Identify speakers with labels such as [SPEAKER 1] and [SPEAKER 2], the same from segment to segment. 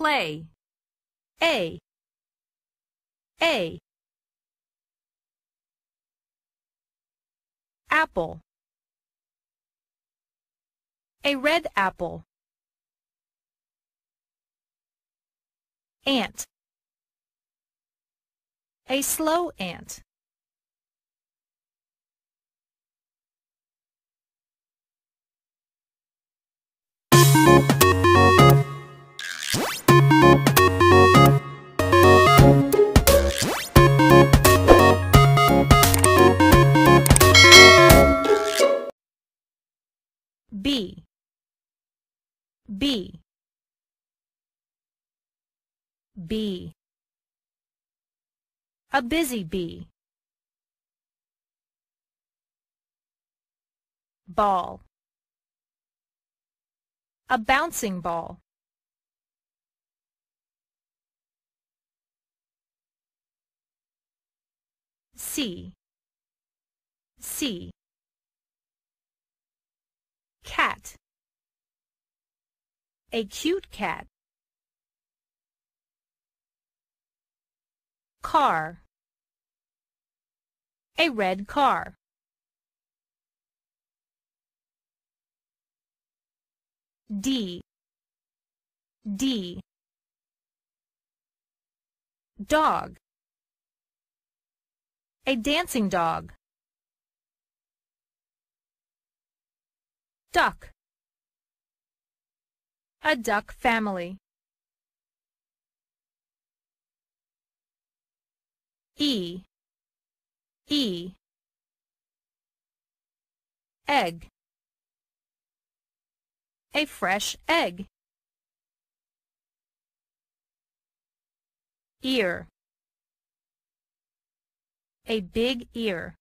[SPEAKER 1] play. A. A. Apple. A red apple. Ant. A slow ant. B B B A busy bee Ball A bouncing ball C C Cat. A cute cat. Car. A red car. D. D. Dog. A dancing dog. Duck A duck family E E Egg A fresh egg Ear A big ear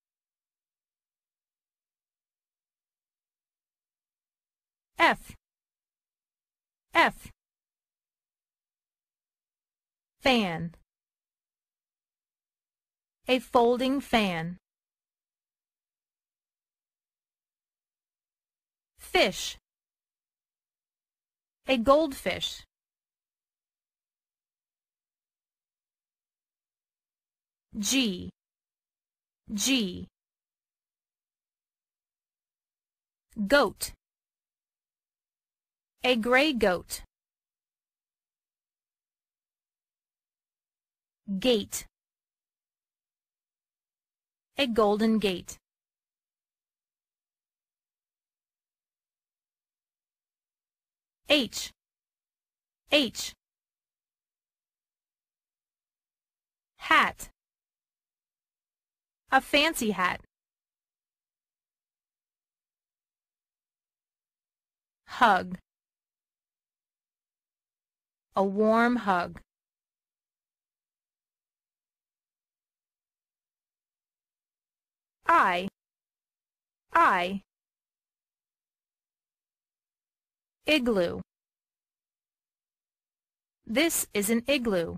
[SPEAKER 1] F F fan a folding fan fish a goldfish G G goat a gray goat. Gate. A golden gate. H. H. Hat. A fancy hat. Hug. A warm hug. I. I. Igloo. This is an igloo.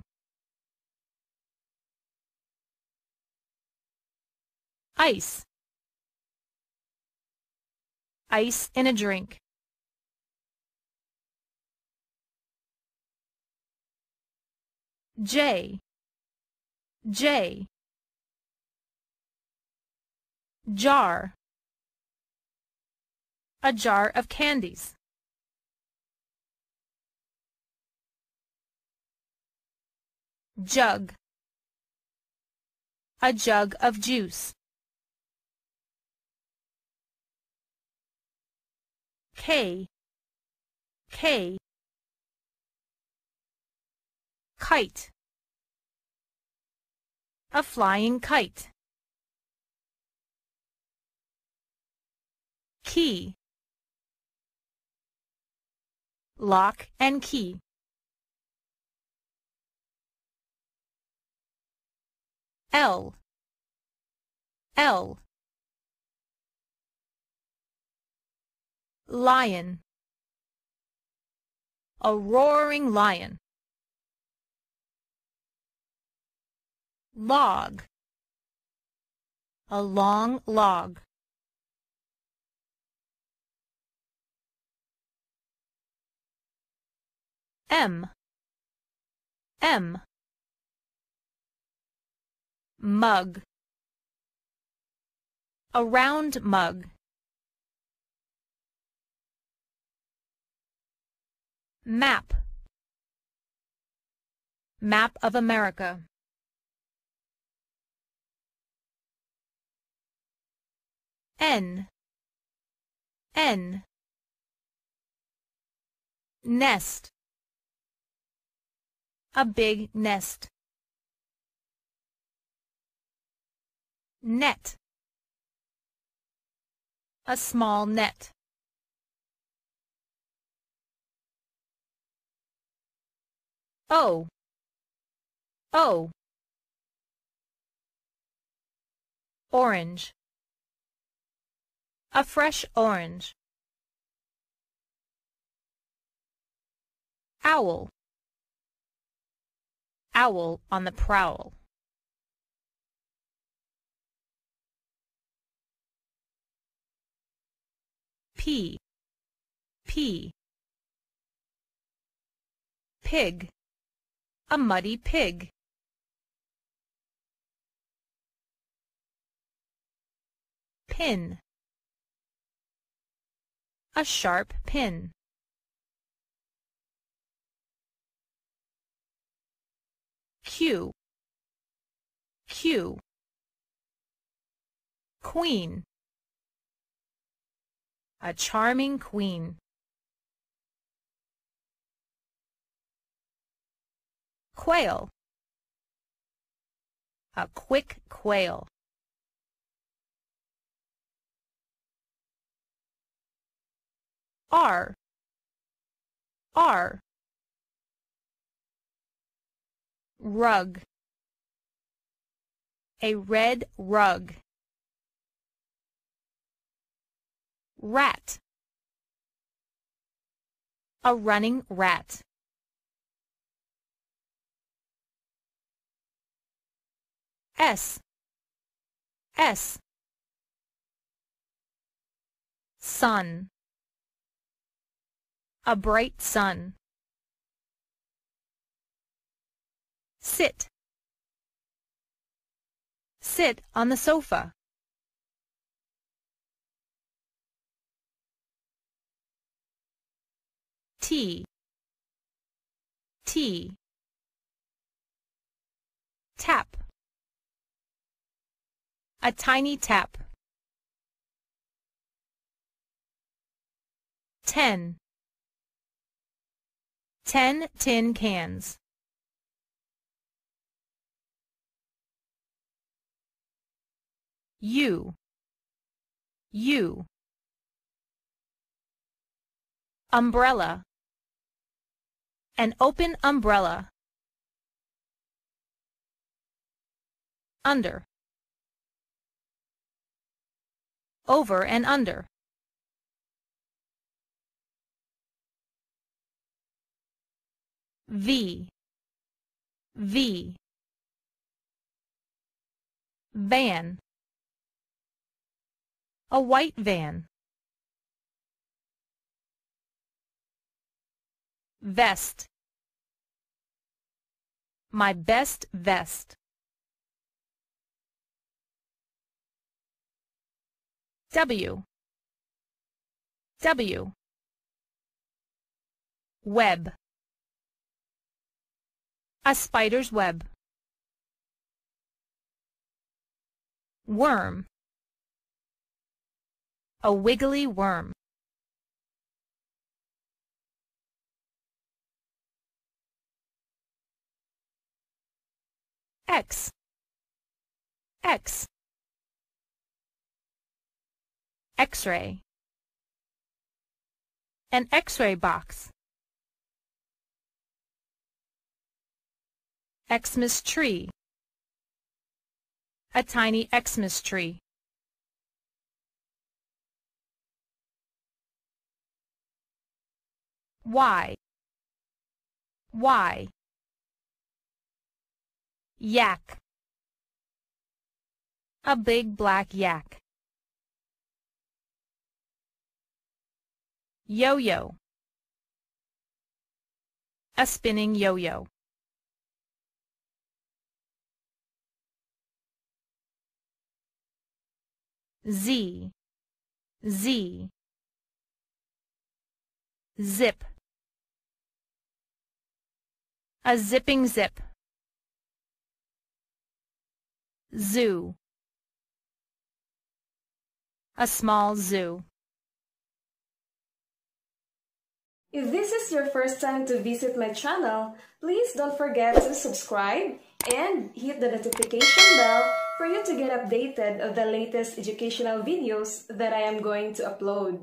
[SPEAKER 1] Ice. Ice in a drink. J J jar a jar of candies jug a jug of juice K K Kite. A flying kite. Key. Lock and key. L. L. Lion. A roaring lion. log a long log m m mug a round mug map map of america n n nest a big nest net a small net o o orange a fresh orange. Owl. Owl on the prowl. P. P. Pig. A muddy pig. Pin a sharp pin. Q Q Queen A charming queen. Quail A quick quail. R R rug a red rug rat a running rat S S Sun a bright sun. Sit. Sit on the sofa. Tea. Tea. Tap. A tiny tap. 10 10 tin cans. U U Umbrella An open umbrella Under Over and under V V Van A white van Vest My best vest W W Web a spider's web. Worm. A wiggly worm. X. X. X-ray. An X-ray box. Xmas tree. A tiny Xmas tree. Why? Why? Yak. A big black yak. Yo-yo. A spinning yo-yo. Z Z Zip A zipping zip Zoo A small zoo If this is your first time to visit my channel, please don't forget to subscribe and hit the notification bell for you to get updated of the latest educational videos that I am going to upload.